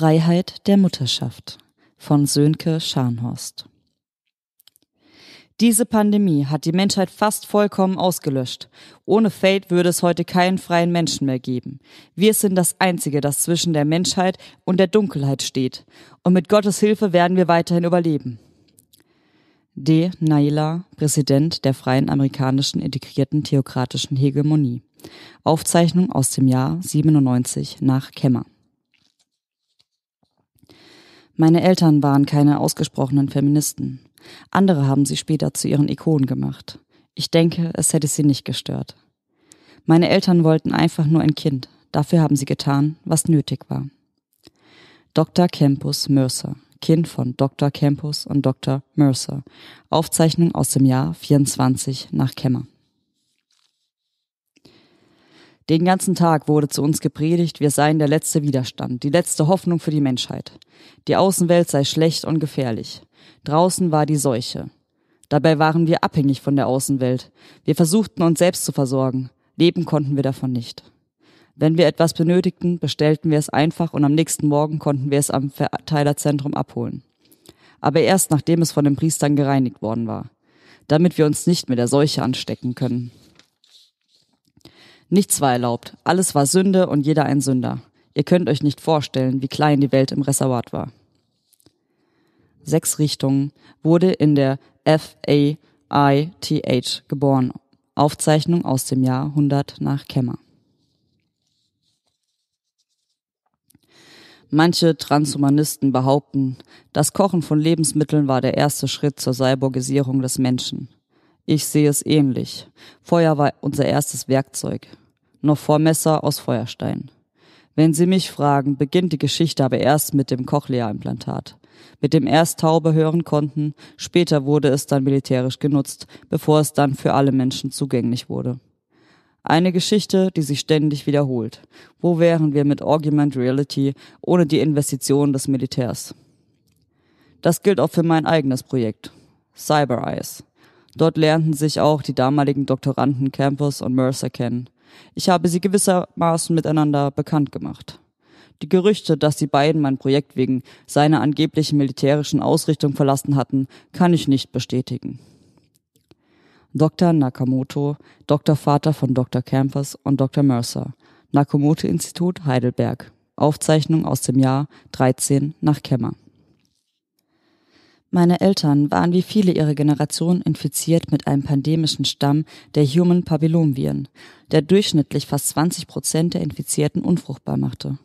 Freiheit der Mutterschaft von Sönke Scharnhorst. Diese Pandemie hat die Menschheit fast vollkommen ausgelöscht. Ohne Fate würde es heute keinen freien Menschen mehr geben. Wir sind das Einzige, das zwischen der Menschheit und der Dunkelheit steht. Und mit Gottes Hilfe werden wir weiterhin überleben. D. Naila, Präsident der Freien Amerikanischen Integrierten Theokratischen Hegemonie. Aufzeichnung aus dem Jahr 97 nach Kemmer. Meine Eltern waren keine ausgesprochenen Feministen. Andere haben sie später zu ihren Ikonen gemacht. Ich denke, es hätte sie nicht gestört. Meine Eltern wollten einfach nur ein Kind. Dafür haben sie getan, was nötig war. Dr. Campus Mercer, Kind von Dr. Campus und Dr. Mercer. Aufzeichnung aus dem Jahr 24 nach Kemmer. Den ganzen Tag wurde zu uns gepredigt, wir seien der letzte Widerstand, die letzte Hoffnung für die Menschheit. Die Außenwelt sei schlecht und gefährlich. Draußen war die Seuche. Dabei waren wir abhängig von der Außenwelt. Wir versuchten uns selbst zu versorgen. Leben konnten wir davon nicht. Wenn wir etwas benötigten, bestellten wir es einfach und am nächsten Morgen konnten wir es am Verteilerzentrum abholen. Aber erst nachdem es von den Priestern gereinigt worden war. Damit wir uns nicht mit der Seuche anstecken können. Nichts war erlaubt, alles war Sünde und jeder ein Sünder. Ihr könnt euch nicht vorstellen, wie klein die Welt im Reservat war. Sechs Richtungen wurde in der F-A-I-T-H geboren. Aufzeichnung aus dem Jahr 100 nach Kemmer. Manche Transhumanisten behaupten, das Kochen von Lebensmitteln war der erste Schritt zur Cyborgisierung des Menschen. Ich sehe es ähnlich. Feuer war unser erstes Werkzeug noch vor Messer aus Feuerstein. Wenn Sie mich fragen, beginnt die Geschichte aber erst mit dem Cochlea-Implantat. Mit dem erst Taube hören konnten, später wurde es dann militärisch genutzt, bevor es dann für alle Menschen zugänglich wurde. Eine Geschichte, die sich ständig wiederholt. Wo wären wir mit Augment Reality ohne die Investitionen des Militärs? Das gilt auch für mein eigenes Projekt, Cyber Eyes. Dort lernten sich auch die damaligen Doktoranden Campus und Mercer kennen. Ich habe sie gewissermaßen miteinander bekannt gemacht. Die Gerüchte, dass die beiden mein Projekt wegen seiner angeblichen militärischen Ausrichtung verlassen hatten, kann ich nicht bestätigen. Dr. Nakamoto, Doktorvater von Dr. Campus und Dr. Mercer, Nakamoto Institut Heidelberg. Aufzeichnung aus dem Jahr 13 nach Kemmer. Meine Eltern waren wie viele ihrer Generation infiziert mit einem pandemischen Stamm der Human Papillomviren, der durchschnittlich fast 20 Prozent der Infizierten unfruchtbar machte.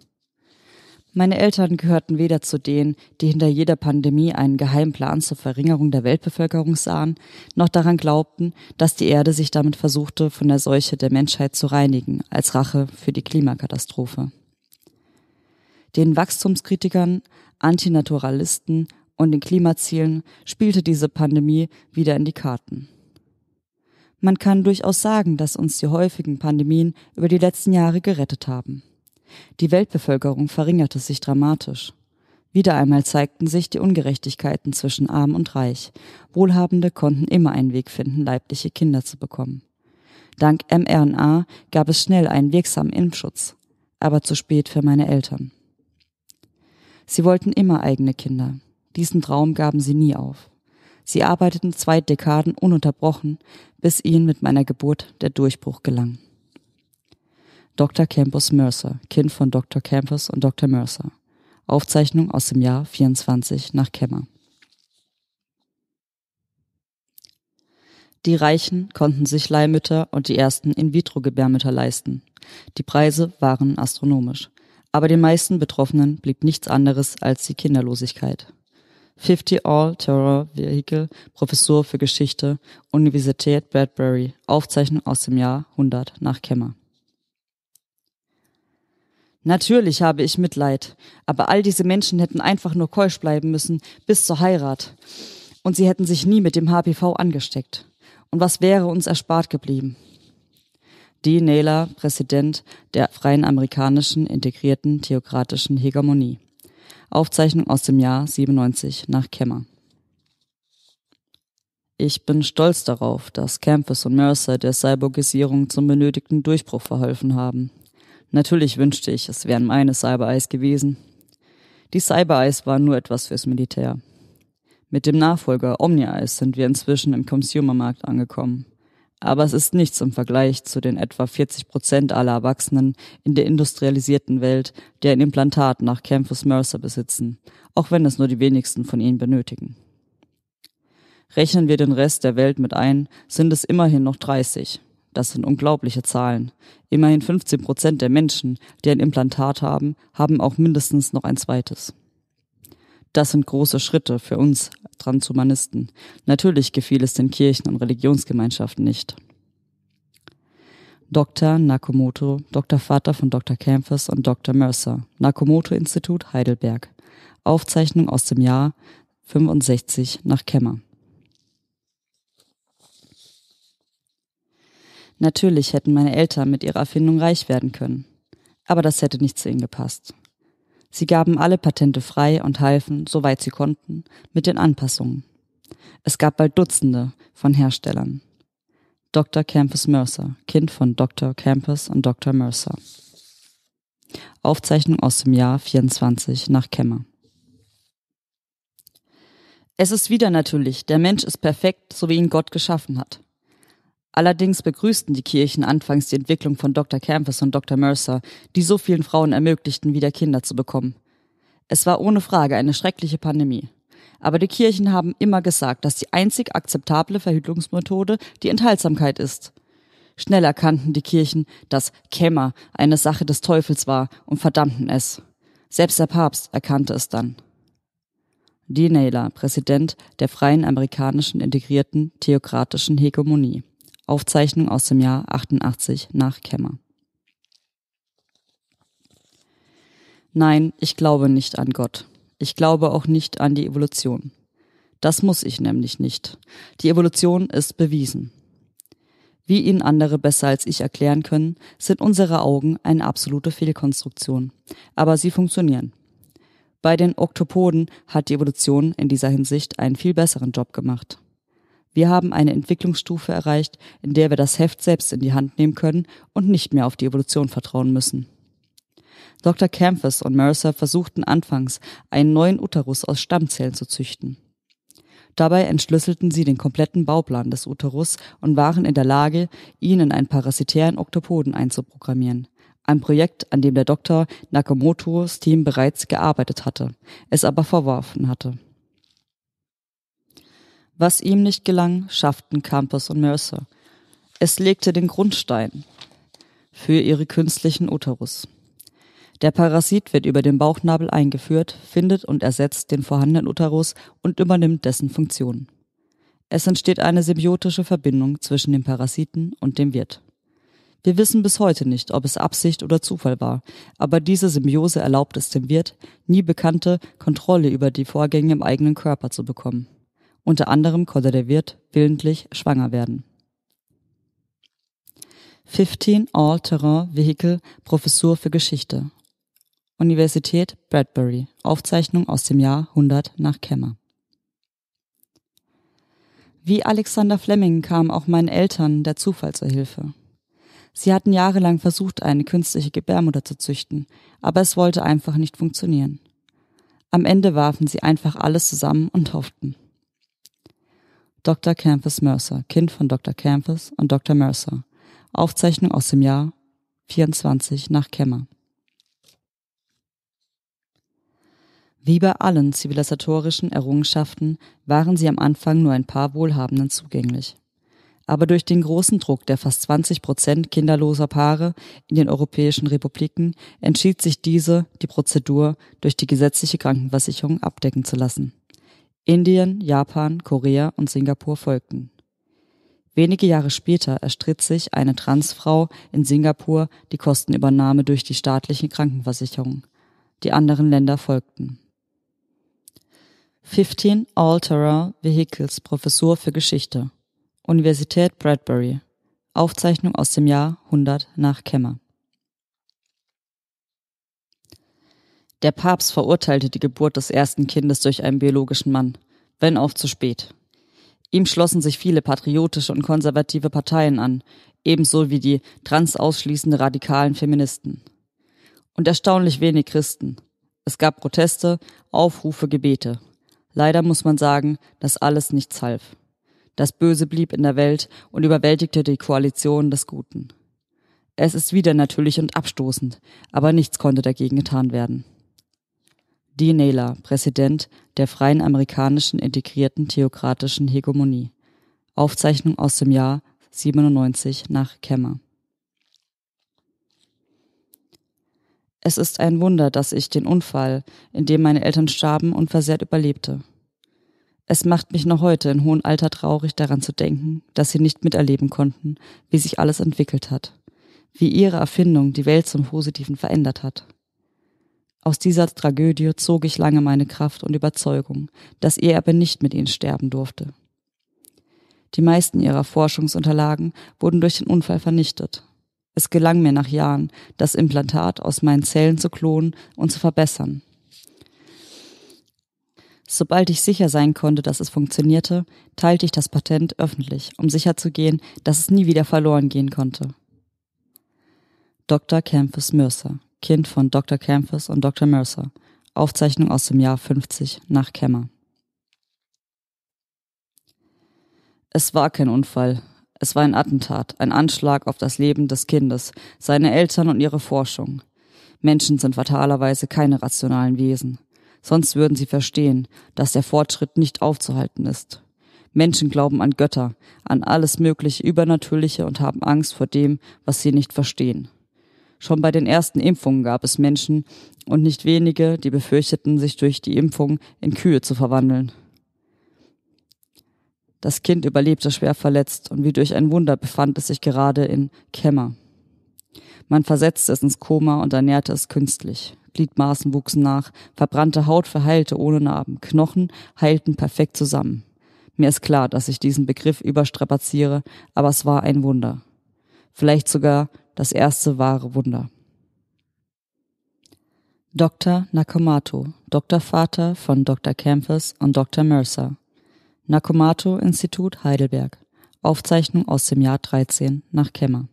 Meine Eltern gehörten weder zu denen, die hinter jeder Pandemie einen Geheimplan zur Verringerung der Weltbevölkerung sahen, noch daran glaubten, dass die Erde sich damit versuchte, von der Seuche der Menschheit zu reinigen, als Rache für die Klimakatastrophe. Den Wachstumskritikern, Antinaturalisten und den Klimazielen spielte diese Pandemie wieder in die Karten. Man kann durchaus sagen, dass uns die häufigen Pandemien über die letzten Jahre gerettet haben. Die Weltbevölkerung verringerte sich dramatisch. Wieder einmal zeigten sich die Ungerechtigkeiten zwischen arm und reich. Wohlhabende konnten immer einen Weg finden, leibliche Kinder zu bekommen. Dank mRNA gab es schnell einen wirksamen Impfschutz, aber zu spät für meine Eltern. Sie wollten immer eigene Kinder. Diesen Traum gaben sie nie auf. Sie arbeiteten zwei Dekaden ununterbrochen, bis ihnen mit meiner Geburt der Durchbruch gelang. Dr. Campus Mercer, Kind von Dr. Campus und Dr. Mercer. Aufzeichnung aus dem Jahr 24 nach Kemmer. Die Reichen konnten sich Leihmütter und die ersten In-vitro-Gebärmütter leisten. Die Preise waren astronomisch. Aber den meisten Betroffenen blieb nichts anderes als die Kinderlosigkeit. 50 All Terror Vehicle, Professur für Geschichte, Universität Bradbury, Aufzeichnung aus dem Jahr 100 nach Kemmer. Natürlich habe ich Mitleid, aber all diese Menschen hätten einfach nur keusch bleiben müssen bis zur Heirat. Und sie hätten sich nie mit dem HPV angesteckt. Und was wäre uns erspart geblieben? Dee Naylor, Präsident der Freien Amerikanischen Integrierten Theokratischen Hegemonie. Aufzeichnung aus dem Jahr 97 nach Kemmer. Ich bin stolz darauf, dass Campus und Mercer der Cyborgisierung zum benötigten Durchbruch verholfen haben. Natürlich wünschte ich, es wären meine Cyber-Eyes gewesen. Die Cyber-Eyes waren nur etwas fürs Militär. Mit dem Nachfolger Omni-Eyes sind wir inzwischen im Consumermarkt angekommen aber es ist nichts im Vergleich zu den etwa 40 Prozent aller Erwachsenen in der industrialisierten Welt, die ein Implantat nach Campus Mercer besitzen, auch wenn es nur die wenigsten von ihnen benötigen. Rechnen wir den Rest der Welt mit ein, sind es immerhin noch 30. Das sind unglaubliche Zahlen. Immerhin 15 Prozent der Menschen, die ein Implantat haben, haben auch mindestens noch ein zweites. Das sind große Schritte für uns Transhumanisten. Natürlich gefiel es den Kirchen und Religionsgemeinschaften nicht. Dr. Nakamoto, Dr. Vater von Dr. Campus und Dr. Mercer, Nakamoto-Institut Heidelberg. Aufzeichnung aus dem Jahr 65 nach Kemmer. Natürlich hätten meine Eltern mit ihrer Erfindung reich werden können. Aber das hätte nicht zu ihnen gepasst. Sie gaben alle Patente frei und halfen, soweit sie konnten, mit den Anpassungen. Es gab bald Dutzende von Herstellern. Dr. Campus Mercer, Kind von Dr. Campus und Dr. Mercer. Aufzeichnung aus dem Jahr 24 nach Kemmer. Es ist wieder natürlich, der Mensch ist perfekt, so wie ihn Gott geschaffen hat. Allerdings begrüßten die Kirchen anfangs die Entwicklung von Dr. Campus und Dr. Mercer, die so vielen Frauen ermöglichten, wieder Kinder zu bekommen. Es war ohne Frage eine schreckliche Pandemie. Aber die Kirchen haben immer gesagt, dass die einzig akzeptable Verhütungsmethode die Enthaltsamkeit ist. Schnell erkannten die Kirchen, dass Kämmer eine Sache des Teufels war und verdammten es. Selbst der Papst erkannte es dann. Dean Naylor, Präsident der Freien Amerikanischen Integrierten Theokratischen Hegemonie. Aufzeichnung aus dem Jahr 88 nach Kemmer. Nein, ich glaube nicht an Gott. Ich glaube auch nicht an die Evolution. Das muss ich nämlich nicht. Die Evolution ist bewiesen. Wie Ihnen andere besser als ich erklären können, sind unsere Augen eine absolute Fehlkonstruktion. Aber sie funktionieren. Bei den Oktopoden hat die Evolution in dieser Hinsicht einen viel besseren Job gemacht. Wir haben eine Entwicklungsstufe erreicht, in der wir das Heft selbst in die Hand nehmen können und nicht mehr auf die Evolution vertrauen müssen. Dr. Campus und Mercer versuchten anfangs, einen neuen Uterus aus Stammzellen zu züchten. Dabei entschlüsselten sie den kompletten Bauplan des Uterus und waren in der Lage, ihn in einen parasitären Oktopoden einzuprogrammieren. Ein Projekt, an dem der Dr. Nakamotos Team bereits gearbeitet hatte, es aber verworfen hatte. Was ihm nicht gelang, schafften Campus und Mercer. Es legte den Grundstein für ihre künstlichen Uterus. Der Parasit wird über den Bauchnabel eingeführt, findet und ersetzt den vorhandenen Uterus und übernimmt dessen Funktion. Es entsteht eine symbiotische Verbindung zwischen dem Parasiten und dem Wirt. Wir wissen bis heute nicht, ob es Absicht oder Zufall war, aber diese Symbiose erlaubt es dem Wirt, nie bekannte Kontrolle über die Vorgänge im eigenen Körper zu bekommen. Unter anderem konnte der Wirt willentlich schwanger werden. 15 All-Terrain Vehicle Professur für Geschichte. Universität Bradbury. Aufzeichnung aus dem Jahr 100 nach Kemmer. Wie Alexander Fleming kam auch meinen Eltern der Zufall zur Hilfe. Sie hatten jahrelang versucht, eine künstliche Gebärmutter zu züchten, aber es wollte einfach nicht funktionieren. Am Ende warfen sie einfach alles zusammen und hofften. Dr. Campus Mercer, Kind von Dr. Campus und Dr. Mercer. Aufzeichnung aus dem Jahr 24 nach Kemmer. Wie bei allen zivilisatorischen Errungenschaften waren sie am Anfang nur ein paar Wohlhabenden zugänglich. Aber durch den großen Druck der fast 20 Prozent kinderloser Paare in den europäischen Republiken entschied sich diese, die Prozedur durch die gesetzliche Krankenversicherung abdecken zu lassen. Indien, Japan, Korea und Singapur folgten. Wenige Jahre später erstritt sich eine Transfrau in Singapur die Kostenübernahme durch die staatliche Krankenversicherung. Die anderen Länder folgten. 15 Alterer Vehicles Professur für Geschichte Universität Bradbury Aufzeichnung aus dem Jahr 100 nach Kemmer Der Papst verurteilte die Geburt des ersten Kindes durch einen biologischen Mann, wenn auch zu spät. Ihm schlossen sich viele patriotische und konservative Parteien an, ebenso wie die transausschließende radikalen Feministen. Und erstaunlich wenig Christen. Es gab Proteste, Aufrufe, Gebete. Leider muss man sagen, dass alles nichts half. Das Böse blieb in der Welt und überwältigte die Koalition des Guten. Es ist wieder natürlich und abstoßend, aber nichts konnte dagegen getan werden. D. Naylor, Präsident der Freien Amerikanischen Integrierten Theokratischen Hegemonie. Aufzeichnung aus dem Jahr 97 nach Kemmer. Es ist ein Wunder, dass ich den Unfall, in dem meine Eltern starben, unversehrt überlebte. Es macht mich noch heute in hohem Alter traurig daran zu denken, dass sie nicht miterleben konnten, wie sich alles entwickelt hat, wie ihre Erfindung die Welt zum Positiven verändert hat. Aus dieser Tragödie zog ich lange meine Kraft und Überzeugung, dass ihr Erbe nicht mit ihnen sterben durfte. Die meisten ihrer Forschungsunterlagen wurden durch den Unfall vernichtet. Es gelang mir nach Jahren, das Implantat aus meinen Zellen zu klonen und zu verbessern. Sobald ich sicher sein konnte, dass es funktionierte, teilte ich das Patent öffentlich, um sicherzugehen, dass es nie wieder verloren gehen konnte. Dr. Campus Mercer Kind von Dr. Campus und Dr. Mercer. Aufzeichnung aus dem Jahr 50 nach Kemmer. Es war kein Unfall. Es war ein Attentat, ein Anschlag auf das Leben des Kindes, seine Eltern und ihre Forschung. Menschen sind fatalerweise keine rationalen Wesen. Sonst würden sie verstehen, dass der Fortschritt nicht aufzuhalten ist. Menschen glauben an Götter, an alles Mögliche Übernatürliche und haben Angst vor dem, was sie nicht verstehen. Schon bei den ersten Impfungen gab es Menschen und nicht wenige, die befürchteten, sich durch die Impfung in Kühe zu verwandeln. Das Kind überlebte schwer verletzt und wie durch ein Wunder befand es sich gerade in Kämmer. Man versetzte es ins Koma und ernährte es künstlich. Gliedmaßen wuchsen nach, verbrannte Haut verheilte ohne Narben, Knochen heilten perfekt zusammen. Mir ist klar, dass ich diesen Begriff überstrapaziere, aber es war ein Wunder. Vielleicht sogar das erste wahre Wunder. Dr. Nakamoto, Doktorvater von Dr. Campus und Dr. Mercer. Nakamoto Institut Heidelberg. Aufzeichnung aus dem Jahr 13 nach Kemmer.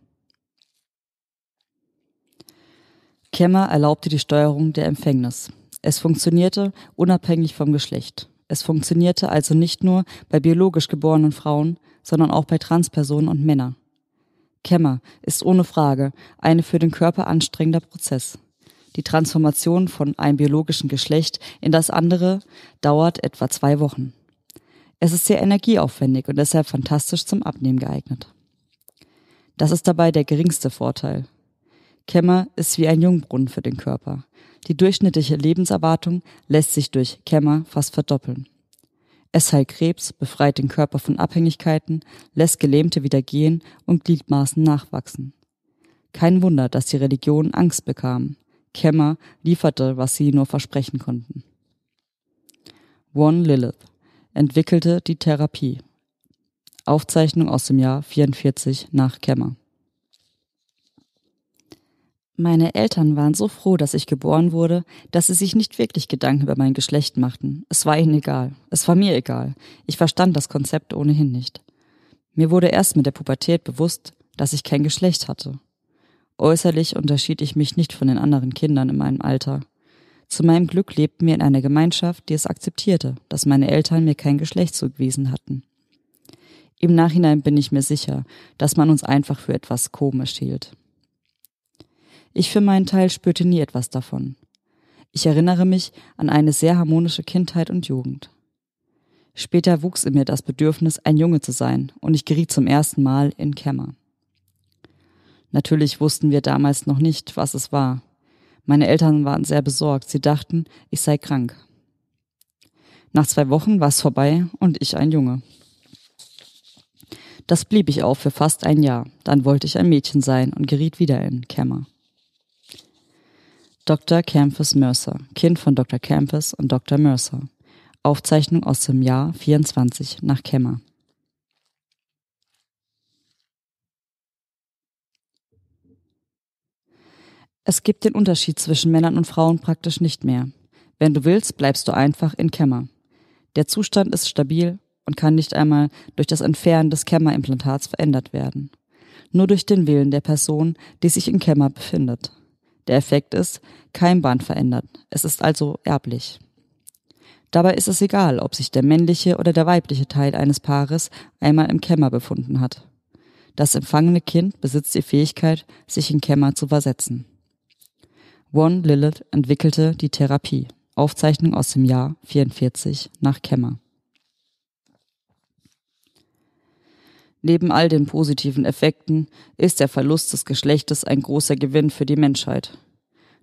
Kemmer erlaubte die Steuerung der Empfängnis. Es funktionierte unabhängig vom Geschlecht. Es funktionierte also nicht nur bei biologisch geborenen Frauen, sondern auch bei Transpersonen und Männern. Kämmer ist ohne Frage eine für den Körper anstrengender Prozess. Die Transformation von einem biologischen Geschlecht in das andere dauert etwa zwei Wochen. Es ist sehr energieaufwendig und deshalb fantastisch zum Abnehmen geeignet. Das ist dabei der geringste Vorteil. Kämmer ist wie ein Jungbrunnen für den Körper. Die durchschnittliche Lebenserwartung lässt sich durch Kämmer fast verdoppeln. Es heilt Krebs, befreit den Körper von Abhängigkeiten, lässt Gelähmte wieder gehen und Gliedmaßen nachwachsen. Kein Wunder, dass die Religionen Angst bekamen. Kemmer lieferte, was sie nur versprechen konnten. One Lilith entwickelte die Therapie. Aufzeichnung aus dem Jahr 44 nach Kemmer. Meine Eltern waren so froh, dass ich geboren wurde, dass sie sich nicht wirklich Gedanken über mein Geschlecht machten. Es war ihnen egal. Es war mir egal. Ich verstand das Konzept ohnehin nicht. Mir wurde erst mit der Pubertät bewusst, dass ich kein Geschlecht hatte. Äußerlich unterschied ich mich nicht von den anderen Kindern in meinem Alter. Zu meinem Glück lebten wir in einer Gemeinschaft, die es akzeptierte, dass meine Eltern mir kein Geschlecht zugewiesen hatten. Im Nachhinein bin ich mir sicher, dass man uns einfach für etwas komisch hielt. Ich für meinen Teil spürte nie etwas davon. Ich erinnere mich an eine sehr harmonische Kindheit und Jugend. Später wuchs in mir das Bedürfnis, ein Junge zu sein, und ich geriet zum ersten Mal in Kämmer. Natürlich wussten wir damals noch nicht, was es war. Meine Eltern waren sehr besorgt, sie dachten, ich sei krank. Nach zwei Wochen war es vorbei und ich ein Junge. Das blieb ich auch für fast ein Jahr. Dann wollte ich ein Mädchen sein und geriet wieder in Kämmer. Dr. Campus Mercer, Kind von Dr. Campus und Dr. Mercer. Aufzeichnung aus dem Jahr 24 nach Kemmer. Es gibt den Unterschied zwischen Männern und Frauen praktisch nicht mehr. Wenn du willst, bleibst du einfach in Kemmer. Der Zustand ist stabil und kann nicht einmal durch das Entfernen des Kämmerimplantats verändert werden. Nur durch den Willen der Person, die sich in Kemmer befindet. Der Effekt ist, Keimbahn verändert. Es ist also erblich. Dabei ist es egal, ob sich der männliche oder der weibliche Teil eines Paares einmal im Kämmer befunden hat. Das empfangene Kind besitzt die Fähigkeit, sich in Kämmer zu versetzen. One Lilith entwickelte die Therapie. Aufzeichnung aus dem Jahr 44 nach Kämmer. Neben all den positiven Effekten ist der Verlust des Geschlechtes ein großer Gewinn für die Menschheit.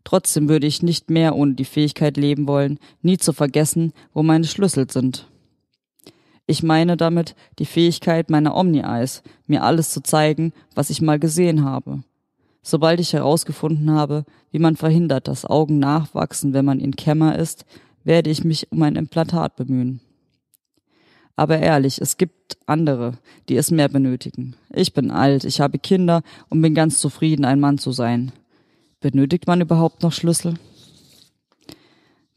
Trotzdem würde ich nicht mehr ohne die Fähigkeit leben wollen, nie zu vergessen, wo meine Schlüssel sind. Ich meine damit die Fähigkeit meiner Omni-Eyes, mir alles zu zeigen, was ich mal gesehen habe. Sobald ich herausgefunden habe, wie man verhindert, dass Augen nachwachsen, wenn man in Kämmer ist, werde ich mich um ein Implantat bemühen. Aber ehrlich, es gibt andere, die es mehr benötigen. Ich bin alt, ich habe Kinder und bin ganz zufrieden, ein Mann zu sein. Benötigt man überhaupt noch Schlüssel?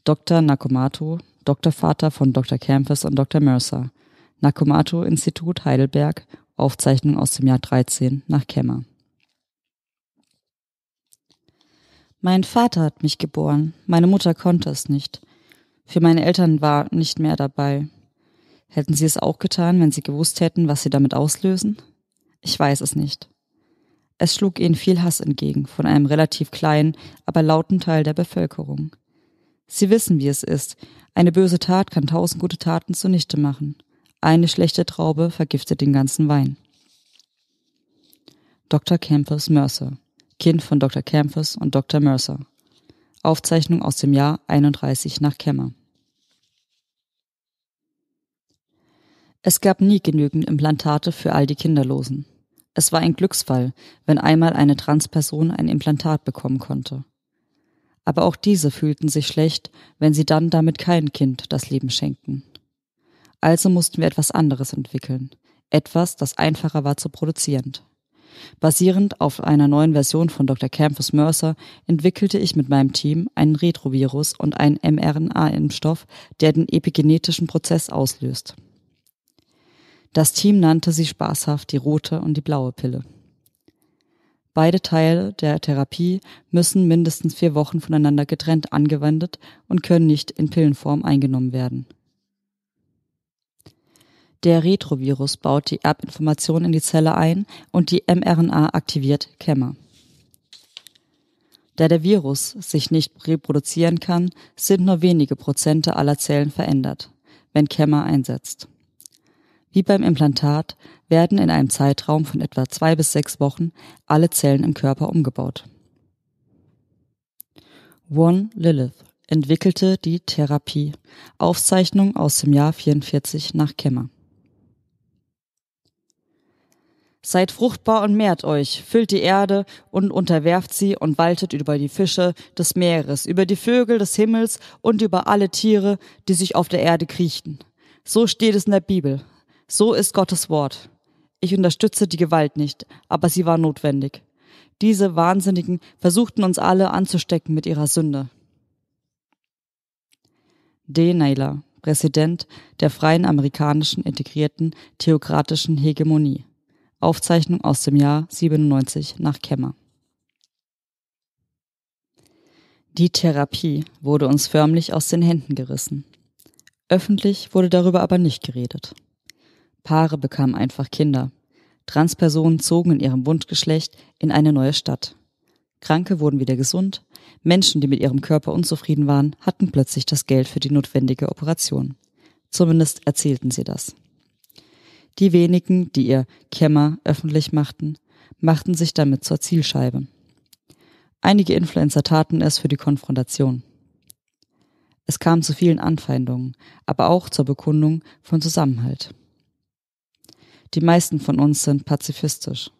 Dr. Nakomato, Doktorvater von Dr. Campus und Dr. Mercer. Nakomato-Institut Heidelberg, Aufzeichnung aus dem Jahr 13 nach Kemmer. Mein Vater hat mich geboren, meine Mutter konnte es nicht. Für meine Eltern war nicht mehr dabei. Hätten sie es auch getan, wenn sie gewusst hätten, was sie damit auslösen? Ich weiß es nicht. Es schlug ihnen viel Hass entgegen von einem relativ kleinen, aber lauten Teil der Bevölkerung. Sie wissen, wie es ist. Eine böse Tat kann tausend gute Taten zunichte machen. Eine schlechte Traube vergiftet den ganzen Wein. Dr. Campus Mercer, Kind von Dr. Campus und Dr. Mercer. Aufzeichnung aus dem Jahr 31 nach Kemmer. Es gab nie genügend Implantate für all die Kinderlosen. Es war ein Glücksfall, wenn einmal eine Transperson ein Implantat bekommen konnte. Aber auch diese fühlten sich schlecht, wenn sie dann damit kein Kind das Leben schenkten. Also mussten wir etwas anderes entwickeln. Etwas, das einfacher war zu produzieren. Basierend auf einer neuen Version von Dr. Campus Mercer entwickelte ich mit meinem Team einen Retrovirus und einen mRNA-Impfstoff, der den epigenetischen Prozess auslöst. Das Team nannte sie spaßhaft die rote und die blaue Pille. Beide Teile der Therapie müssen mindestens vier Wochen voneinander getrennt angewendet und können nicht in Pillenform eingenommen werden. Der Retrovirus baut die Erbinformation in die Zelle ein und die mRNA aktiviert Kämmer. Da der Virus sich nicht reproduzieren kann, sind nur wenige Prozente aller Zellen verändert, wenn Kämmer einsetzt. Wie beim Implantat werden in einem Zeitraum von etwa zwei bis sechs Wochen alle Zellen im Körper umgebaut. One Lilith entwickelte die Therapie. Aufzeichnung aus dem Jahr 44 nach Kemmer. Seid fruchtbar und mehrt euch, füllt die Erde und unterwerft sie und waltet über die Fische des Meeres, über die Vögel des Himmels und über alle Tiere, die sich auf der Erde kriechten. So steht es in der Bibel. So ist Gottes Wort. Ich unterstütze die Gewalt nicht, aber sie war notwendig. Diese Wahnsinnigen versuchten uns alle anzustecken mit ihrer Sünde. D. Naylor, Präsident der Freien Amerikanischen Integrierten Theokratischen Hegemonie. Aufzeichnung aus dem Jahr 97 nach Kemmer. Die Therapie wurde uns förmlich aus den Händen gerissen. Öffentlich wurde darüber aber nicht geredet. Paare bekamen einfach Kinder. Transpersonen zogen in ihrem Wundgeschlecht in eine neue Stadt. Kranke wurden wieder gesund, Menschen, die mit ihrem Körper unzufrieden waren, hatten plötzlich das Geld für die notwendige Operation. Zumindest erzählten sie das. Die wenigen, die ihr Kämmer öffentlich machten, machten sich damit zur Zielscheibe. Einige Influencer taten es für die Konfrontation. Es kam zu vielen Anfeindungen, aber auch zur Bekundung von Zusammenhalt. Die meisten von uns sind pazifistisch.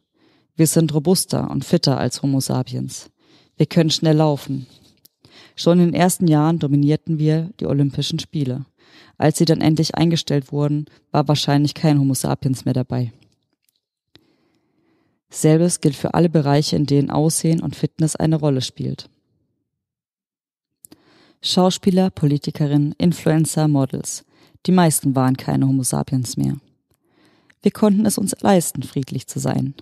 Wir sind robuster und fitter als Homo sapiens. Wir können schnell laufen. Schon in den ersten Jahren dominierten wir die Olympischen Spiele. Als sie dann endlich eingestellt wurden, war wahrscheinlich kein Homo sapiens mehr dabei. Selbes gilt für alle Bereiche, in denen Aussehen und Fitness eine Rolle spielt. Schauspieler, Politikerinnen, Influencer, Models. Die meisten waren keine Homo sapiens mehr. Wir konnten es uns leisten, friedlich zu sein.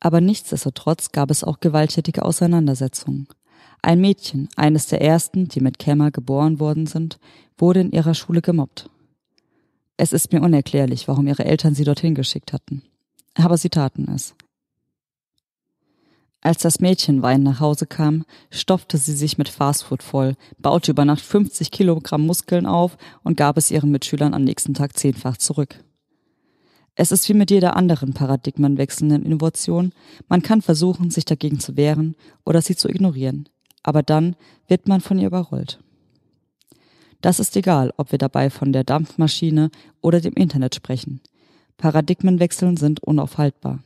Aber nichtsdestotrotz gab es auch gewalttätige Auseinandersetzungen. Ein Mädchen, eines der ersten, die mit Kämmer geboren worden sind, wurde in ihrer Schule gemobbt. Es ist mir unerklärlich, warum ihre Eltern sie dorthin geschickt hatten. Aber sie taten es. Als das Mädchen weinend nach Hause kam, stopfte sie sich mit Fastfood voll, baute über Nacht 50 Kilogramm Muskeln auf und gab es ihren Mitschülern am nächsten Tag zehnfach zurück. Es ist wie mit jeder anderen paradigmenwechselnden Innovation, man kann versuchen, sich dagegen zu wehren oder sie zu ignorieren, aber dann wird man von ihr überrollt. Das ist egal, ob wir dabei von der Dampfmaschine oder dem Internet sprechen. Paradigmenwechseln sind unaufhaltbar.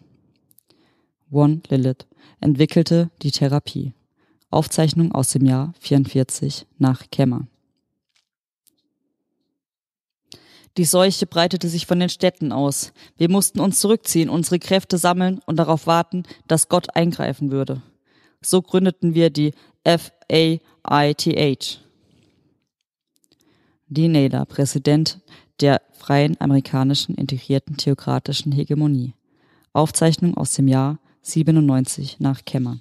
One Lilith entwickelte die Therapie. Aufzeichnung aus dem Jahr 44 nach Kemmer. Die Seuche breitete sich von den Städten aus. Wir mussten uns zurückziehen, unsere Kräfte sammeln und darauf warten, dass Gott eingreifen würde. So gründeten wir die FAITH. Die NADA, Präsident der Freien Amerikanischen Integrierten Theokratischen Hegemonie. Aufzeichnung aus dem Jahr 97 nach Kemmer.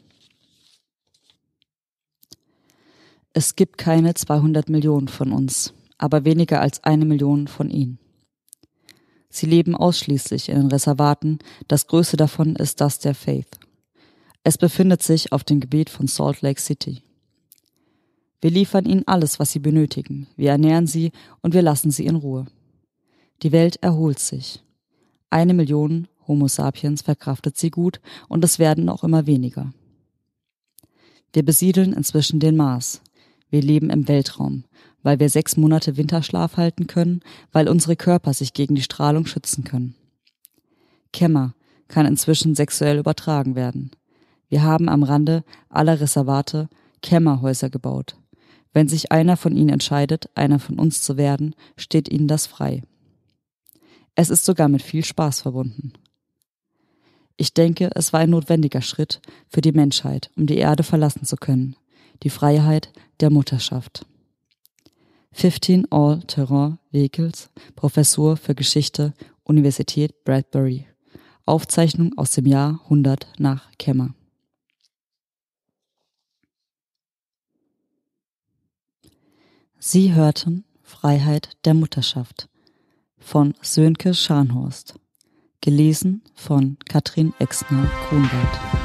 Es gibt keine 200 Millionen von uns aber weniger als eine Million von ihnen. Sie leben ausschließlich in den Reservaten, das größte davon ist das der Faith. Es befindet sich auf dem Gebiet von Salt Lake City. Wir liefern ihnen alles, was sie benötigen, wir ernähren sie und wir lassen sie in Ruhe. Die Welt erholt sich. Eine Million Homo sapiens verkraftet sie gut und es werden auch immer weniger. Wir besiedeln inzwischen den Mars. Wir leben im Weltraum, weil wir sechs Monate Winterschlaf halten können, weil unsere Körper sich gegen die Strahlung schützen können. Kämmer kann inzwischen sexuell übertragen werden. Wir haben am Rande aller Reservate Kämmerhäuser gebaut. Wenn sich einer von ihnen entscheidet, einer von uns zu werden, steht ihnen das frei. Es ist sogar mit viel Spaß verbunden. Ich denke, es war ein notwendiger Schritt für die Menschheit, um die Erde verlassen zu können. Die Freiheit der Mutterschaft. 15 All-Terrain Vehicles, Professor für Geschichte, Universität Bradbury. Aufzeichnung aus dem Jahr 100 nach Kemmer. Sie hörten Freiheit der Mutterschaft von Sönke Scharnhorst, gelesen von Katrin Exner-Grunwald.